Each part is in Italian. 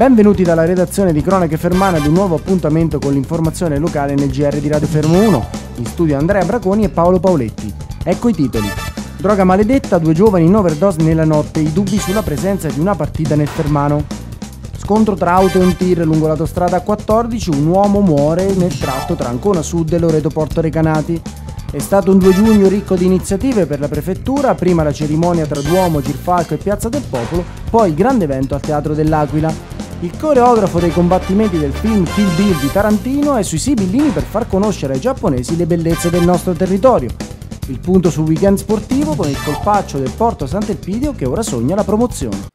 Benvenuti dalla redazione di Cronache Fermane ad un nuovo appuntamento con l'informazione locale nel GR di Radio Fermo 1. In studio Andrea Braconi e Paolo Paoletti. Ecco i titoli. Droga maledetta, due giovani in overdose nella notte, i dubbi sulla presenza di una partita nel Fermano. Scontro tra auto e un tir lungo l'autostrada 14, un uomo muore nel tratto tra Ancona Sud e Loreto Porto Recanati. È stato un 2 giugno ricco di iniziative per la prefettura, prima la cerimonia tra Duomo, Girfalco e Piazza del Popolo, poi il grande evento al Teatro dell'Aquila. Il coreografo dei combattimenti del film Kill Bill di Tarantino è sui sibillini per far conoscere ai giapponesi le bellezze del nostro territorio. Il punto sul weekend sportivo con il colpaccio del Porto Sant'Elpidio che ora sogna la promozione.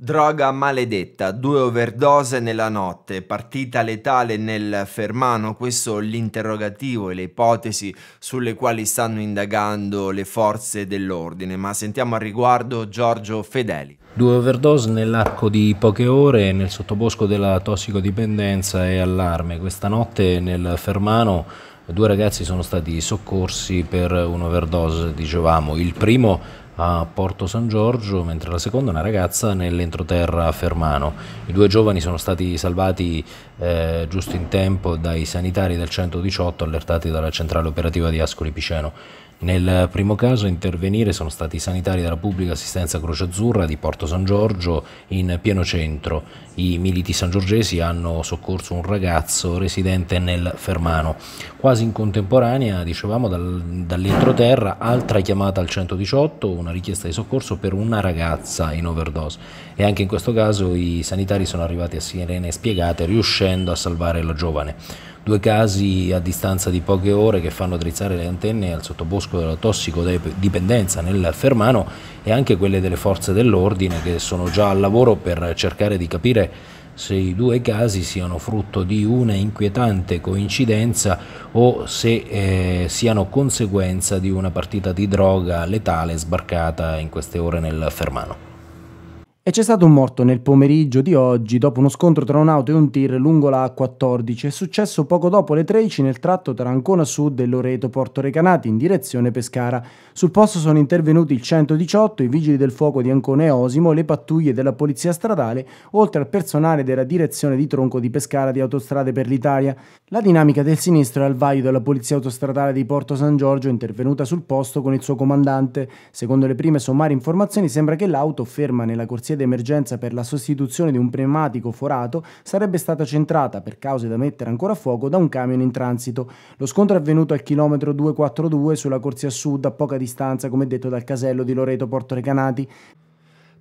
Droga maledetta, due overdose nella notte, partita letale nel Fermano, questo l'interrogativo e le ipotesi sulle quali stanno indagando le forze dell'ordine, ma sentiamo al riguardo Giorgio Fedeli. Due overdose nell'arco di poche ore nel sottobosco della tossicodipendenza e allarme. Questa notte nel Fermano due ragazzi sono stati soccorsi per un'overdose, dicevamo. Il primo a Porto San Giorgio, mentre la seconda una ragazza nell'entroterra a Fermano. I due giovani sono stati salvati eh, giusto in tempo dai sanitari del 118 allertati dalla centrale operativa di Ascoli Piceno. Nel primo caso a intervenire sono stati i sanitari della pubblica assistenza Croce Azzurra di Porto San Giorgio in pieno centro. I militi sangiorgesi hanno soccorso un ragazzo residente nel Fermano. Quasi in contemporanea, dicevamo, dal, dall'entroterra, altra chiamata al 118, una richiesta di soccorso per una ragazza in overdose. E anche in questo caso i sanitari sono arrivati a sirene spiegate, riuscendo riuscendo a salvare la giovane. Due casi a distanza di poche ore che fanno drizzare le antenne al sottobosco della tossicodipendenza nel Fermano e anche quelle delle forze dell'ordine che sono già al lavoro per cercare di capire se i due casi siano frutto di una inquietante coincidenza o se eh, siano conseguenza di una partita di droga letale sbarcata in queste ore nel Fermano e c'è stato un morto nel pomeriggio di oggi dopo uno scontro tra un'auto e un tir lungo la A14. È successo poco dopo le 13 nel tratto tra Ancona Sud e Loreto Porto Recanati in direzione Pescara. Sul posto sono intervenuti il 118, i vigili del fuoco di Ancona e Osimo, le pattuglie della polizia stradale, oltre al personale della direzione di tronco di Pescara di Autostrade per l'Italia. La dinamica del sinistro è al vaglio della polizia autostradale di Porto San Giorgio intervenuta sul posto con il suo comandante. Secondo le prime sommarie informazioni sembra che l'auto ferma nella corsia d'emergenza per la sostituzione di un pneumatico forato sarebbe stata centrata, per cause da mettere ancora a fuoco, da un camion in transito. Lo scontro è avvenuto al chilometro 242 sulla corsia sud, a poca distanza, come detto, dal casello di Loreto Porto Recanati.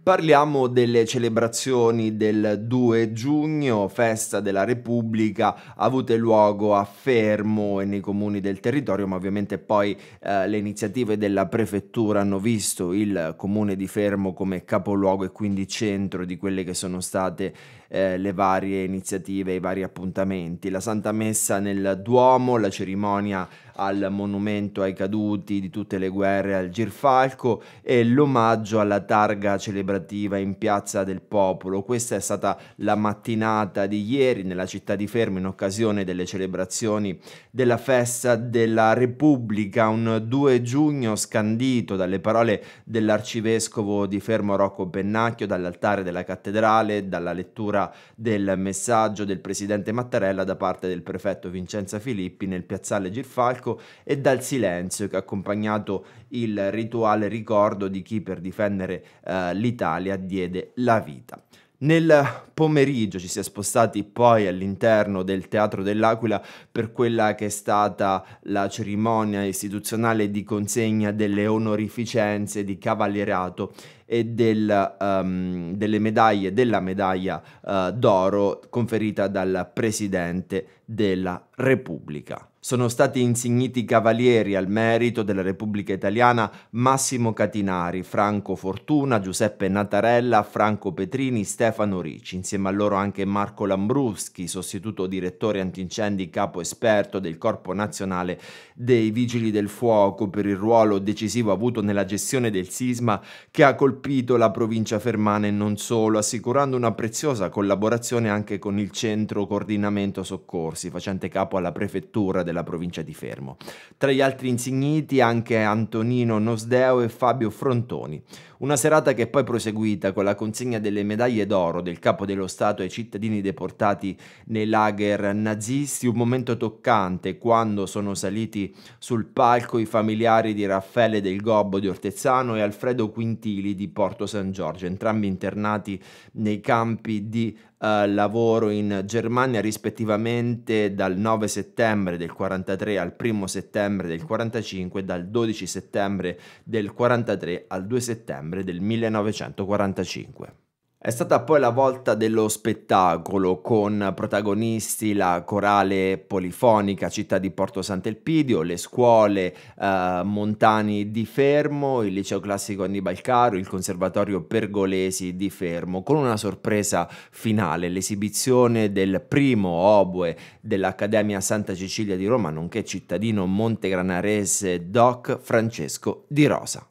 Parliamo delle celebrazioni del 2 giugno, festa della Repubblica, avute luogo a Fermo e nei comuni del territorio, ma ovviamente poi eh, le iniziative della prefettura hanno visto il comune di Fermo come capoluogo e quindi centro di quelle che sono state eh, le varie iniziative, i vari appuntamenti. La Santa Messa nel Duomo, la cerimonia al monumento ai caduti di tutte le guerre al Girfalco e l'omaggio alla targa celebrativa in Piazza del Popolo. Questa è stata la mattinata di ieri nella città di Fermo in occasione delle celebrazioni della festa della Repubblica, un 2 giugno scandito dalle parole dell'arcivescovo di Fermo Rocco Pennacchio, dall'altare della cattedrale, dalla lettura del messaggio del presidente Mattarella da parte del prefetto Vincenza Filippi nel piazzale Girfalco parco e dal silenzio che ha accompagnato il rituale ricordo di chi per difendere eh, l'Italia diede la vita. Nel pomeriggio ci si è spostati poi all'interno del Teatro dell'Aquila per quella che è stata la cerimonia istituzionale di consegna delle onorificenze di cavalierato e del, um, delle medaglie, della medaglia uh, d'oro conferita dal Presidente della Repubblica. Sono stati insigniti cavalieri al merito della Repubblica Italiana Massimo Catinari, Franco Fortuna, Giuseppe Nattarella, Franco Petrini, Stefano Ricci, insieme a loro anche Marco Lambruschi, sostituto direttore antincendi capo esperto del Corpo Nazionale dei Vigili del Fuoco per il ruolo decisivo avuto nella gestione del sisma che ha colpito colpito la provincia fermana e non solo, assicurando una preziosa collaborazione anche con il Centro Coordinamento Soccorsi, facente capo alla prefettura della provincia di Fermo. Tra gli altri insigniti anche Antonino Nosdeo e Fabio Frontoni. Una serata che è poi proseguita con la consegna delle medaglie d'oro del capo dello Stato ai cittadini deportati nei lager nazisti, un momento toccante quando sono saliti sul palco i familiari di Raffaele del Gobbo di Ortezzano e Alfredo Quintili di Porto San Giorgio, entrambi internati nei campi di eh, lavoro in Germania rispettivamente dal 9 settembre del 43 al 1 settembre del 45 e dal 12 settembre del 43 al 2 settembre del 1945. È stata poi la volta dello spettacolo con protagonisti la corale polifonica città di Porto Sant'Elpidio, le scuole eh, Montani di Fermo, il liceo classico Annibal Caro, il conservatorio Pergolesi di Fermo, con una sorpresa finale, l'esibizione del primo oboe dell'Accademia Santa Cecilia di Roma, nonché cittadino montegranarese Doc Francesco di Rosa.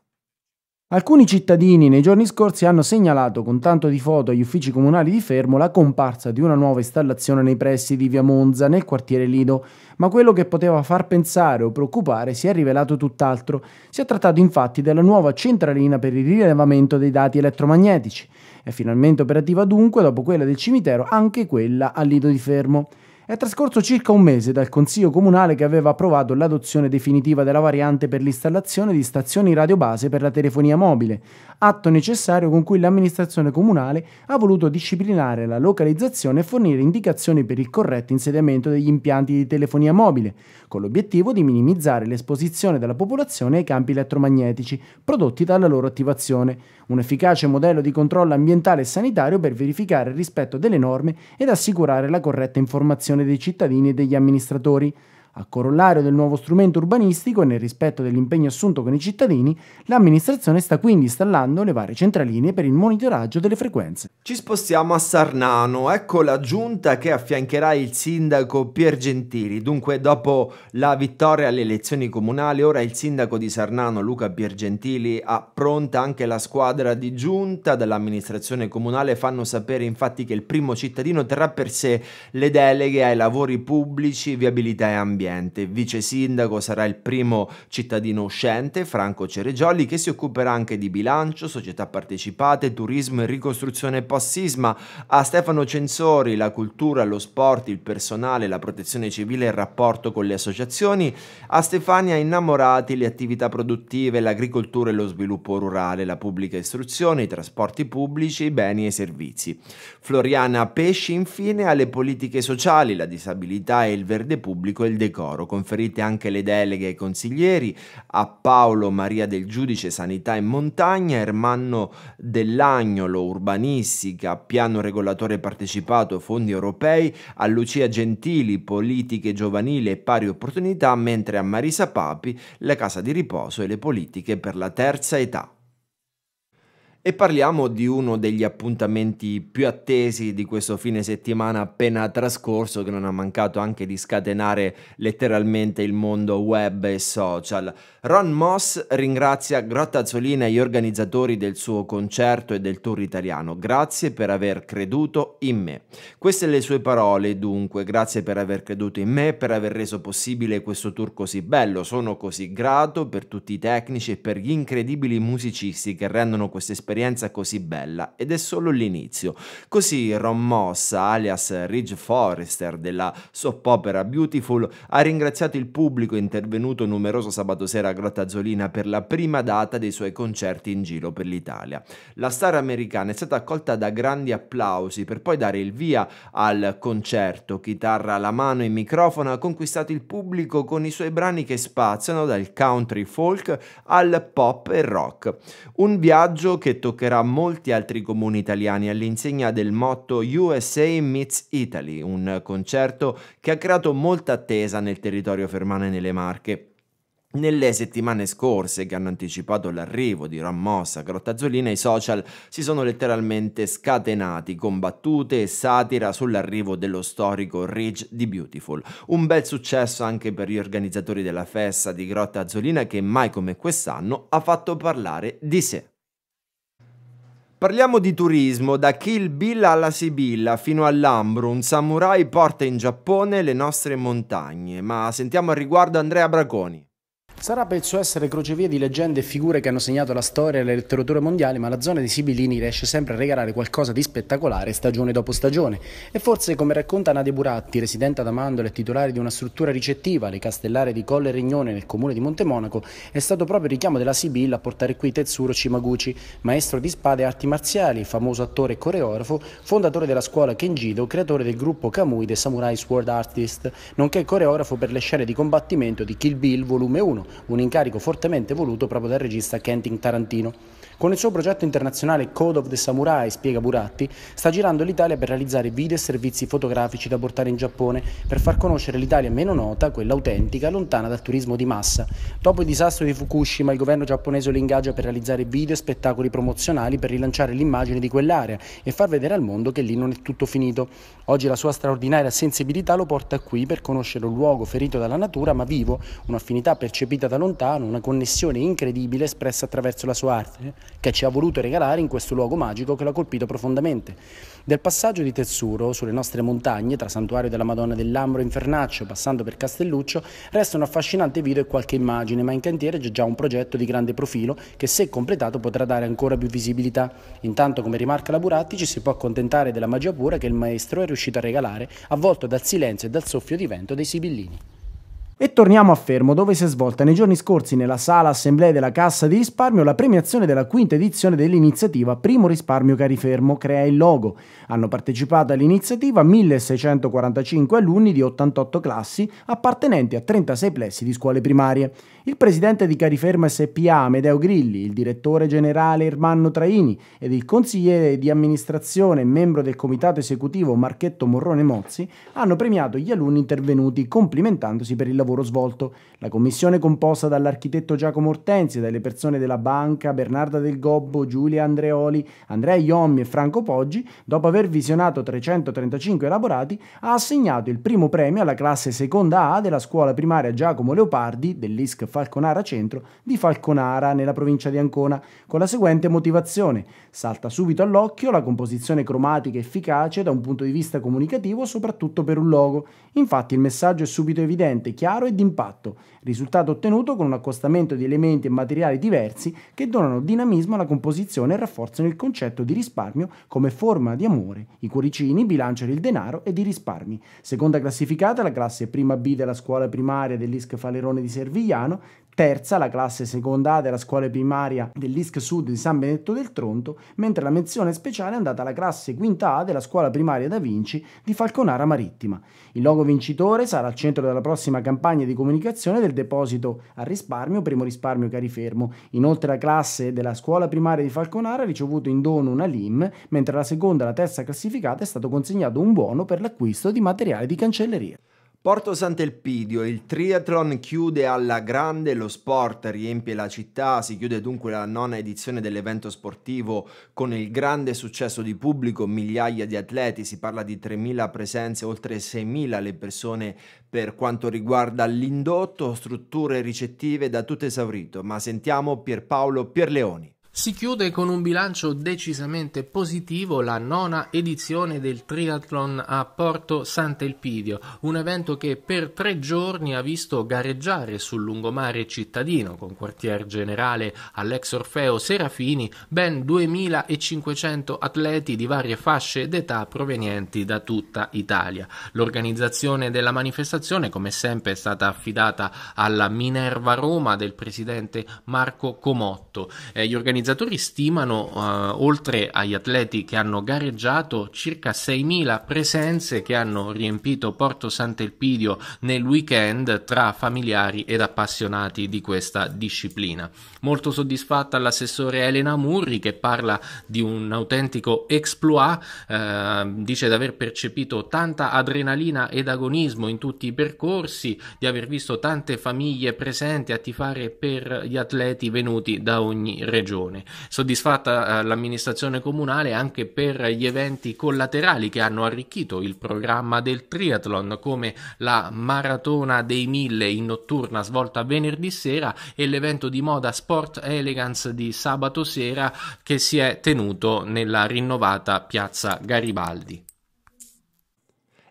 Alcuni cittadini nei giorni scorsi hanno segnalato con tanto di foto agli uffici comunali di Fermo la comparsa di una nuova installazione nei pressi di Via Monza nel quartiere Lido, ma quello che poteva far pensare o preoccupare si è rivelato tutt'altro. Si è trattato infatti della nuova centralina per il rilevamento dei dati elettromagnetici. È finalmente operativa dunque, dopo quella del cimitero, anche quella a Lido di Fermo. È trascorso circa un mese dal Consiglio Comunale che aveva approvato l'adozione definitiva della variante per l'installazione di stazioni radiobase per la telefonia mobile, atto necessario con cui l'amministrazione comunale ha voluto disciplinare la localizzazione e fornire indicazioni per il corretto insediamento degli impianti di telefonia mobile, con l'obiettivo di minimizzare l'esposizione della popolazione ai campi elettromagnetici prodotti dalla loro attivazione un efficace modello di controllo ambientale e sanitario per verificare il rispetto delle norme ed assicurare la corretta informazione dei cittadini e degli amministratori. A corollario del nuovo strumento urbanistico e nel rispetto dell'impegno assunto con i cittadini, l'amministrazione sta quindi installando le varie centraline per il monitoraggio delle frequenze. Ci spostiamo a Sarnano, ecco la giunta che affiancherà il sindaco Pier Gentili. Dunque, dopo la vittoria alle elezioni comunali, ora il sindaco di Sarnano Luca Pier Gentili ha pronta anche la squadra di giunta dell'amministrazione comunale. Fanno sapere infatti che il primo cittadino terrà per sé le deleghe ai lavori pubblici, viabilità e ambiente ambiente. Vice sindaco sarà il primo cittadino uscente, Franco Ceregioli, che si occuperà anche di bilancio, società partecipate, turismo e ricostruzione post-sisma. A Stefano Censori la cultura, lo sport, il personale, la protezione civile e il rapporto con le associazioni. A Stefania Innamorati le attività produttive, l'agricoltura e lo sviluppo rurale, la pubblica istruzione, i trasporti pubblici, i beni e i servizi. Floriana Pesci infine alle politiche sociali, la disabilità e il verde pubblico e il decoro Decoro, conferite anche le deleghe ai consiglieri, a Paolo Maria del Giudice Sanità e Montagna, Ermanno dell'Agnolo Urbanistica, Piano Regolatore Partecipato, Fondi Europei, a Lucia Gentili Politiche Giovanili e Pari Opportunità, mentre a Marisa Papi la Casa di Riposo e le Politiche per la Terza Età. E parliamo di uno degli appuntamenti più attesi di questo fine settimana appena trascorso che non ha mancato anche di scatenare letteralmente il mondo web e social. Ron Moss ringrazia Grottazzolina e gli organizzatori del suo concerto e del tour italiano. Grazie per aver creduto in me. Queste le sue parole dunque, grazie per aver creduto in me, per aver reso possibile questo tour così bello. Sono così grato per tutti i tecnici e per gli incredibili musicisti che rendono questa esperienza un'esperienza così bella ed è solo l'inizio. Così Ron Moss, alias Ridge Forrester della soap opera Beautiful, ha ringraziato il pubblico intervenuto numeroso sabato sera a Grottazzolina per la prima data dei suoi concerti in giro per l'Italia. La star americana è stata accolta da grandi applausi per poi dare il via al concerto, chitarra alla mano e microfono, ha conquistato il pubblico con i suoi brani che spaziano dal country folk al pop e rock. Un viaggio che toccherà molti altri comuni italiani all'insegna del motto USA Meets Italy, un concerto che ha creato molta attesa nel territorio fermano e nelle Marche. Nelle settimane scorse che hanno anticipato l'arrivo di Rammossa Grottazzolina i social si sono letteralmente scatenati con battute e satira sull'arrivo dello storico Ridge di Beautiful. Un bel successo anche per gli organizzatori della festa di Grottazzolina che mai come quest'anno ha fatto parlare di sé. Parliamo di turismo, da Kill Bill alla Sibilla fino all'Ambro, un samurai porta in Giappone le nostre montagne, ma sentiamo al riguardo Andrea Braconi. Sarà per il suo essere crocevia di leggende e figure che hanno segnato la storia e la letteratura mondiale, ma la zona di Sibilini riesce sempre a regalare qualcosa di spettacolare stagione dopo stagione. E forse, come racconta Nadia Buratti, residente ad Amandola e titolare di una struttura ricettiva, le Castellare di Colle Regnone nel comune di Montemonaco, è stato proprio il richiamo della Sibilla a portare qui Tetsuro Shimaguchi, maestro di spada e arti marziali, famoso attore e coreografo, fondatore della scuola Kenjido, creatore del gruppo Kamui The Samurai Sword Artist, nonché coreografo per le scene di combattimento di Kill Bill Volume 1 un incarico fortemente voluto proprio dal regista Kenting Tarantino. Con il suo progetto internazionale Code of the Samurai, spiega Buratti, sta girando l'Italia per realizzare video e servizi fotografici da portare in Giappone, per far conoscere l'Italia meno nota, quella autentica, lontana dal turismo di massa. Dopo il disastro di Fukushima, il governo giapponese lo ingaggia per realizzare video e spettacoli promozionali per rilanciare l'immagine di quell'area e far vedere al mondo che lì non è tutto finito. Oggi la sua straordinaria sensibilità lo porta qui per conoscere un luogo ferito dalla natura ma vivo, un'affinità percepita capita da lontano, una connessione incredibile espressa attraverso la sua arte, che ci ha voluto regalare in questo luogo magico che l'ha colpito profondamente. Del passaggio di Tezzuro sulle nostre montagne, tra Santuario della Madonna dell'Ambro e Infernaccio, passando per Castelluccio, resta un affascinante video e qualche immagine, ma in cantiere c'è già un progetto di grande profilo che se completato potrà dare ancora più visibilità. Intanto, come rimarca la Buratti, ci si può accontentare della magia pura che il maestro è riuscito a regalare, avvolto dal silenzio e dal soffio di vento dei sibillini. E torniamo a Fermo, dove si è svolta nei giorni scorsi nella sala assemblea della Cassa di Risparmio la premiazione della quinta edizione dell'iniziativa Primo Risparmio Cari Fermo Crea il Logo. Hanno partecipato all'iniziativa 1645 alunni di 88 classi appartenenti a 36 plessi di scuole primarie il presidente di Cariferma SPA Medeo Grilli, il direttore generale Ermanno Traini ed il consigliere di amministrazione e membro del comitato esecutivo Marchetto Morrone Mozzi hanno premiato gli alunni intervenuti complimentandosi per il lavoro svolto. La commissione composta dall'architetto Giacomo Ortensi e dalle persone della banca Bernarda Del Gobbo, Giulia Andreoli, Andrea Iommi e Franco Poggi, dopo aver visionato 335 elaborati, ha assegnato il primo premio alla classe seconda A della scuola primaria Giacomo Leopardi dell'ISC Falconara Centro di Falconara nella provincia di Ancona, con la seguente motivazione. Salta subito all'occhio la composizione cromatica efficace da un punto di vista comunicativo soprattutto per un logo. Infatti il messaggio è subito evidente, chiaro e d'impatto, risultato ottenuto con un accostamento di elementi e materiali diversi che donano dinamismo alla composizione e rafforzano il concetto di risparmio come forma di amore. I cuoricini bilanciano il denaro ed i risparmi. Seconda classificata la classe prima B della scuola primaria dell'ISC Falerone di Servigliano terza la classe seconda A della scuola primaria dell'ISC Sud di San Benedetto del Tronto, mentre la menzione speciale è andata alla classe quinta A della scuola primaria Da Vinci di Falconara Marittima. Il logo vincitore sarà al centro della prossima campagna di comunicazione del deposito al risparmio, primo risparmio carifermo. Inoltre la classe della scuola primaria di Falconara ha ricevuto in dono una LIM, mentre la seconda e la terza classificata è stato consegnato un buono per l'acquisto di materiale di cancelleria. Porto Sant'Elpidio, il triathlon chiude alla grande, lo sport riempie la città, si chiude dunque la nona edizione dell'evento sportivo con il grande successo di pubblico, migliaia di atleti, si parla di 3.000 presenze, oltre 6.000 le persone per quanto riguarda l'indotto, strutture ricettive da tutto esaurito, ma sentiamo Pierpaolo Pierleoni. Si chiude con un bilancio decisamente positivo la nona edizione del triathlon a Porto Sant'Elpidio, un evento che per tre giorni ha visto gareggiare sul lungomare cittadino, con quartier generale all'ex Orfeo Serafini, ben 2500 atleti di varie fasce d'età provenienti da tutta Italia. L'organizzazione della manifestazione, come sempre, è stata affidata alla Minerva Roma del presidente Marco Comotto. Eh, gli organizzatori organizzatori stimano uh, oltre agli atleti che hanno gareggiato circa 6.000 presenze che hanno riempito Porto Sant'Elpidio nel weekend tra familiari ed appassionati di questa disciplina. Molto soddisfatta l'assessore Elena Murri che parla di un autentico exploit, eh, dice di aver percepito tanta adrenalina ed agonismo in tutti i percorsi, di aver visto tante famiglie presenti a tifare per gli atleti venuti da ogni regione amministrazione. Soddisfatta eh, l'amministrazione comunale anche per gli eventi collaterali che hanno arricchito il programma del triathlon, come la maratona dei mille in notturna svolta venerdì sera e l'evento di moda Sport Elegance di sabato sera che si è tenuto nella rinnovata piazza Garibaldi.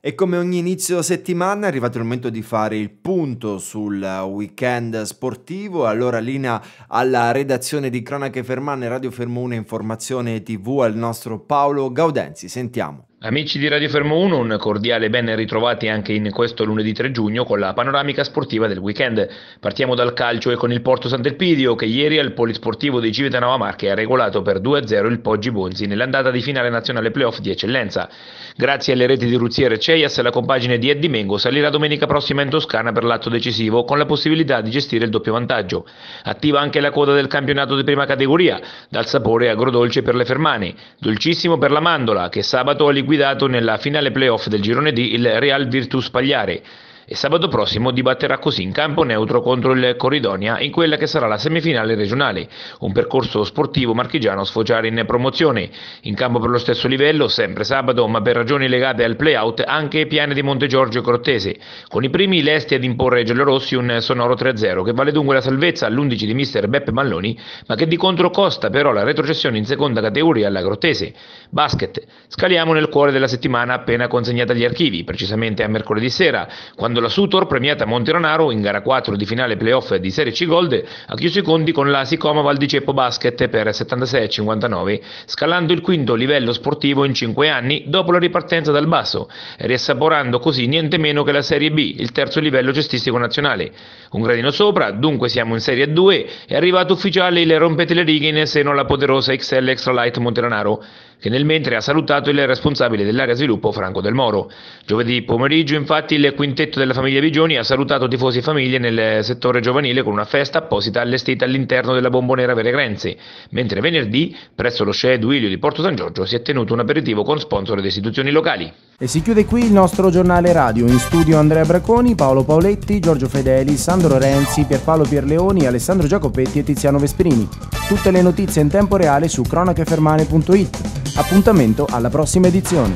E come ogni inizio settimana è arrivato il momento di fare il punto sul weekend sportivo, allora linea alla redazione di Cronache Fermane, Radio Fermo 1, Informazione TV al nostro Paolo Gaudenzi, sentiamo. Amici di Radio Fermo 1, un cordiale ben ritrovati anche in questo lunedì 3 giugno con la panoramica sportiva del weekend. Partiamo dal calcio e con il Porto Sant'Elpidio che ieri al polisportivo di Civitanova Marche ha regolato per 2-0 il Poggi Bonzi nell'andata di finale nazionale playoff di eccellenza. Grazie alle reti di Ruzziere Ceias la compagine di Eddie Mengo salirà domenica prossima in Toscana per l'atto decisivo con la possibilità di gestire il doppio vantaggio. Attiva anche la coda del campionato di prima categoria, dal sapore agrodolce per le Fermane, dolcissimo per la Mandola che sabato a Liguida guidato nella finale playoff del girone D il Real Virtus Pagliare, e sabato prossimo dibatterà così in campo neutro contro il Corridonia in quella che sarà la semifinale regionale, un percorso sportivo marchigiano sfociare in promozione. In campo per lo stesso livello, sempre sabato, ma per ragioni legate al play-out, anche Piane di Montegiorgio e Crottese, con i primi lesti ad imporre ai giallorossi un sonoro 3-0 che vale dunque la salvezza all'11 di mister Beppe Malloni, ma che di contro costa però la retrocessione in seconda categoria alla Crottese. Basket. Scaliamo nel cuore della settimana appena consegnata agli archivi, precisamente a mercoledì sera, quando quando la Sutor, premiata a Monteronaro in gara 4 di finale playoff di Serie C Gold, ha chiuso i conti con la Sicoma Valdiceppo Basket per 76-59, scalando il quinto livello sportivo in 5 anni dopo la ripartenza dal basso, riassaporando così niente meno che la Serie B, il terzo livello cestistico nazionale. Un gradino sopra, dunque siamo in Serie 2, è arrivato ufficiale il rompete le righe in seno alla poderosa XL Extra Light Monteronaro che nel mentre ha salutato il responsabile dell'area sviluppo Franco Del Moro. Giovedì pomeriggio infatti il quintetto della famiglia Bigioni ha salutato tifosi e famiglie nel settore giovanile con una festa apposita allestita all'interno della bombonera Veregrenzi, mentre venerdì presso lo Sce Duilio di Porto San Giorgio si è tenuto un aperitivo con sponsor ed istituzioni locali. E si chiude qui il nostro giornale radio. In studio Andrea Braconi, Paolo Paoletti, Giorgio Fedeli, Sandro Renzi, Pierpaolo Pierleoni, Alessandro Giacopetti e Tiziano Vesperini. Tutte le notizie in tempo reale su cronachefermane.it. Appuntamento alla prossima edizione.